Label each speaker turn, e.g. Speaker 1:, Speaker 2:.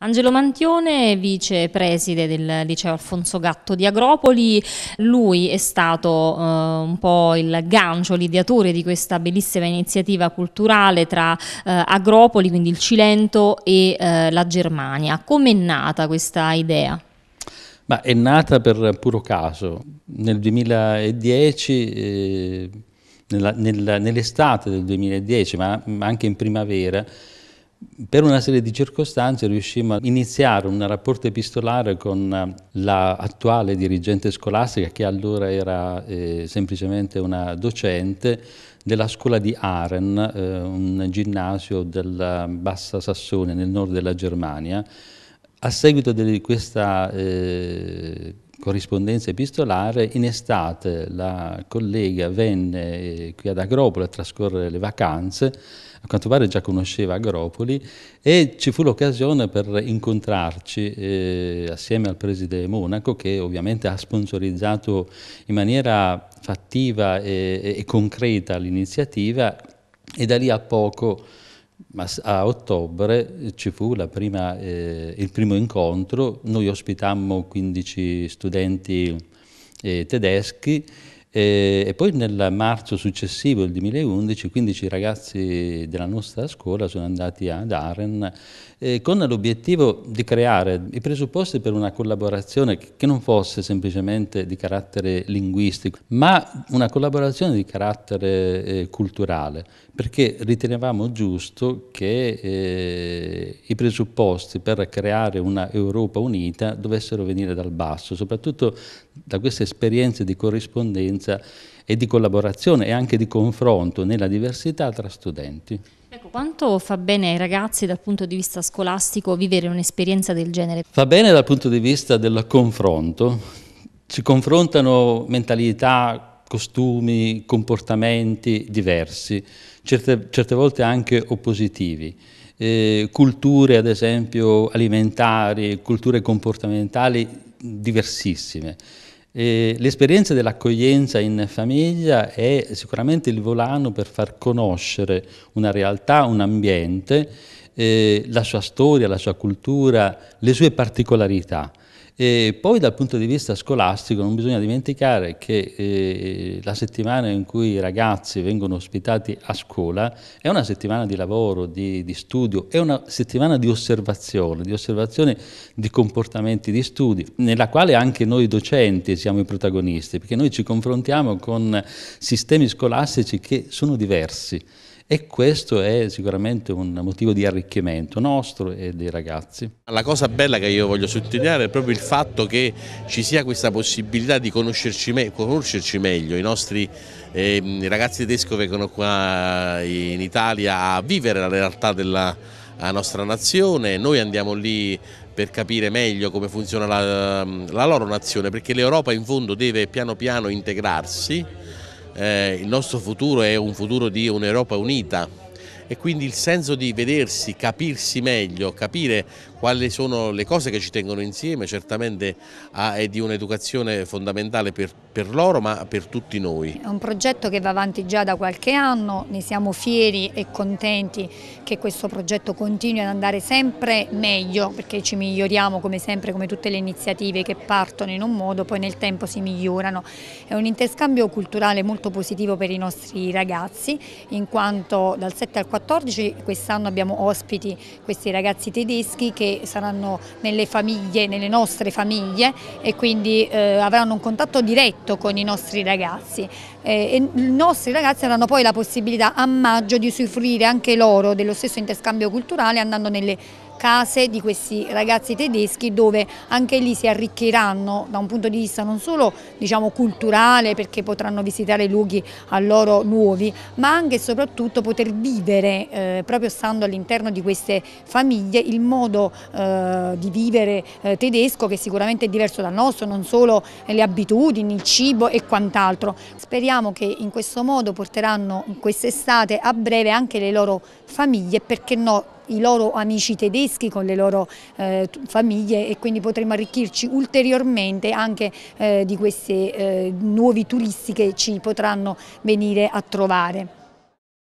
Speaker 1: Angelo Mantione, vicepreside del liceo Alfonso Gatto di Agropoli, lui è stato eh, un po' il gancio, l'ideatore di questa bellissima iniziativa culturale tra eh, Agropoli, quindi il Cilento e eh, la Germania. Come è nata questa idea?
Speaker 2: Ma è nata per puro caso. Nel 2010, eh, nell'estate nell del 2010, ma anche in primavera, per una serie di circostanze riuscimmo a iniziare un rapporto epistolare con l'attuale eh, la dirigente scolastica, che allora era eh, semplicemente una docente della scuola di Aren, eh, un ginnasio della Bassa Sassonia nel nord della Germania. A seguito di questa eh, corrispondenza epistolare, in estate la collega venne eh, qui ad Agropoli a trascorrere le vacanze, a quanto pare già conosceva Agropoli, e ci fu l'occasione per incontrarci eh, assieme al preside Monaco, che ovviamente ha sponsorizzato in maniera fattiva e, e concreta l'iniziativa, e da lì a poco ma a ottobre ci fu prima, eh, il primo incontro, noi ospitammo 15 studenti eh, tedeschi e, e poi nel marzo successivo, il 2011, 15 ragazzi della nostra scuola sono andati ad Aren eh, con l'obiettivo di creare i presupposti per una collaborazione che non fosse semplicemente di carattere linguistico, ma una collaborazione di carattere eh, culturale, perché ritenevamo giusto che eh, i presupposti per creare una Europa unita dovessero venire dal basso, soprattutto da queste esperienze di corrispondenza e di collaborazione e anche di confronto nella diversità tra studenti.
Speaker 1: Ecco, quanto fa bene ai ragazzi dal punto di vista scolastico vivere un'esperienza del genere?
Speaker 2: Fa bene dal punto di vista del confronto, Si confrontano mentalità, costumi, comportamenti diversi, certe, certe volte anche oppositivi. Eh, culture ad esempio alimentari, culture comportamentali diversissime. Eh, l'esperienza dell'accoglienza in famiglia è sicuramente il volano per far conoscere una realtà, un ambiente, eh, la sua storia, la sua cultura, le sue particolarità. E poi dal punto di vista scolastico non bisogna dimenticare che eh, la settimana in cui i ragazzi vengono ospitati a scuola è una settimana di lavoro, di, di studio, è una settimana di osservazione, di osservazione di comportamenti di studio, nella quale anche noi docenti siamo i protagonisti, perché noi ci confrontiamo con sistemi scolastici che sono diversi e questo è sicuramente un motivo di arricchimento nostro e dei ragazzi.
Speaker 3: La cosa bella che io voglio sottolineare è proprio il fatto che ci sia questa possibilità di conoscerci, me conoscerci meglio, i nostri eh, i ragazzi tedeschi vengono qua in Italia a vivere la realtà della nostra nazione, noi andiamo lì per capire meglio come funziona la, la loro nazione, perché l'Europa in fondo deve piano piano integrarsi eh, il nostro futuro è un futuro di un'Europa unita e quindi il senso di vedersi, capirsi meglio, capire quali sono le cose che ci tengono insieme, certamente ah, è di un'educazione fondamentale per, per, loro ma per tutti noi.
Speaker 4: È un progetto che va avanti già da qualche anno, ne siamo fieri e contenti che questo progetto continui ad andare sempre meglio perché ci miglioriamo come sempre, come tutte le iniziative che partono in un modo poi nel tempo si migliorano. È un interscambio culturale molto positivo per i nostri ragazzi in quanto dal 7 al 4 14 quest'anno abbiamo ospiti questi ragazzi tedeschi che saranno nelle famiglie, nelle nostre famiglie e quindi eh, avranno un contatto diretto con i nostri ragazzi. Eh, I nostri ragazzi avranno poi la possibilità a maggio di usufruire anche loro dello stesso interscambio culturale andando nelle famiglie case di questi ragazzi tedeschi dove anche lì si arricchiranno da un punto di vista non solo diciamo, culturale perché potranno visitare luoghi a loro nuovi ma anche e soprattutto poter vivere eh, proprio stando all'interno di queste famiglie il modo eh, di vivere eh, tedesco che sicuramente è diverso dal nostro non solo le abitudini, il cibo e quant'altro. Speriamo che in questo modo porteranno quest'estate a breve anche le loro famiglie perché no i loro amici tedeschi, con le loro eh, famiglie e quindi potremo arricchirci ulteriormente anche eh, di questi eh, nuovi turisti che ci potranno venire a trovare.